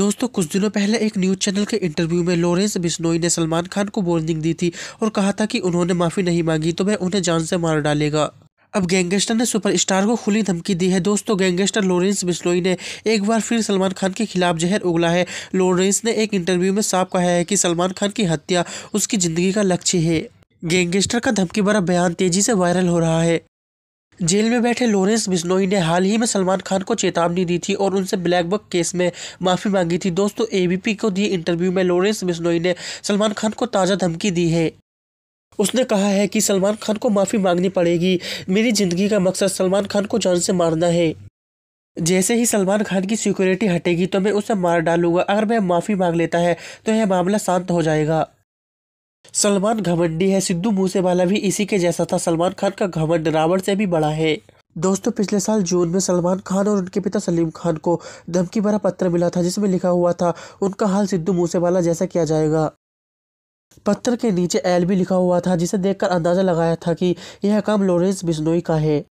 दोस्तों कुछ दिनों पहले एक न्यूज़ चैनल के इंटरव्यू में लॉरेंस बिश्नोई ने सलमान खान को वार्निंग दी थी और कहा था कि उन्होंने माफ़ी नहीं मांगी तो मैं उन्हें जान से मार डालेगा अब गैंगस्टर ने सुपरस्टार को खुली धमकी दी है दोस्तों गैंगस्टर लॉरेंस बिश्नोई ने एक बार फिर सलमान खान के खिलाफ जहर उगला है लॉरेंस ने एक इंटरव्यू में साफ कहा है कि सलमान खान की हत्या उसकी ज़िंदगी का लक्ष्य है गैंगस्टर का धमकी भरा बयान तेज़ी से वायरल हो रहा है जेल में बैठे लॉरेंस बिश्नोई ने हाल ही में सलमान खान को चेतावनी दी थी और उनसे ब्लैकबक केस में माफ़ी मांगी थी दोस्तों एबीपी को दिए इंटरव्यू में लॉरेंस बिश्नोई ने सलमान खान को ताज़ा धमकी दी है उसने कहा है कि सलमान खान को माफ़ी मांगनी पड़ेगी मेरी ज़िंदगी का मकसद सलमान खान को जान से मारना है जैसे ही सलमान खान की सिक्योरिटी हटेगी तो मैं उसे मार डालूंगा अगर मैं माफ़ी मांग लेता है तो यह मामला शांत हो जाएगा सलमान घमंडी है सिद्धू मूसेवाला भी इसी के जैसा था सलमान खान का घमंड रावण से भी बड़ा है दोस्तों पिछले साल जून में सलमान खान और उनके पिता सलीम खान को धमकी भरा पत्र मिला था जिसमें लिखा हुआ था उनका हाल सिद्धू मूसेवाला जैसा किया जाएगा पत्र के नीचे एल भी लिखा हुआ था जिसे देखकर अंदाज़ा लगाया था कि यह काम लॉरेंस बिश्नोई का है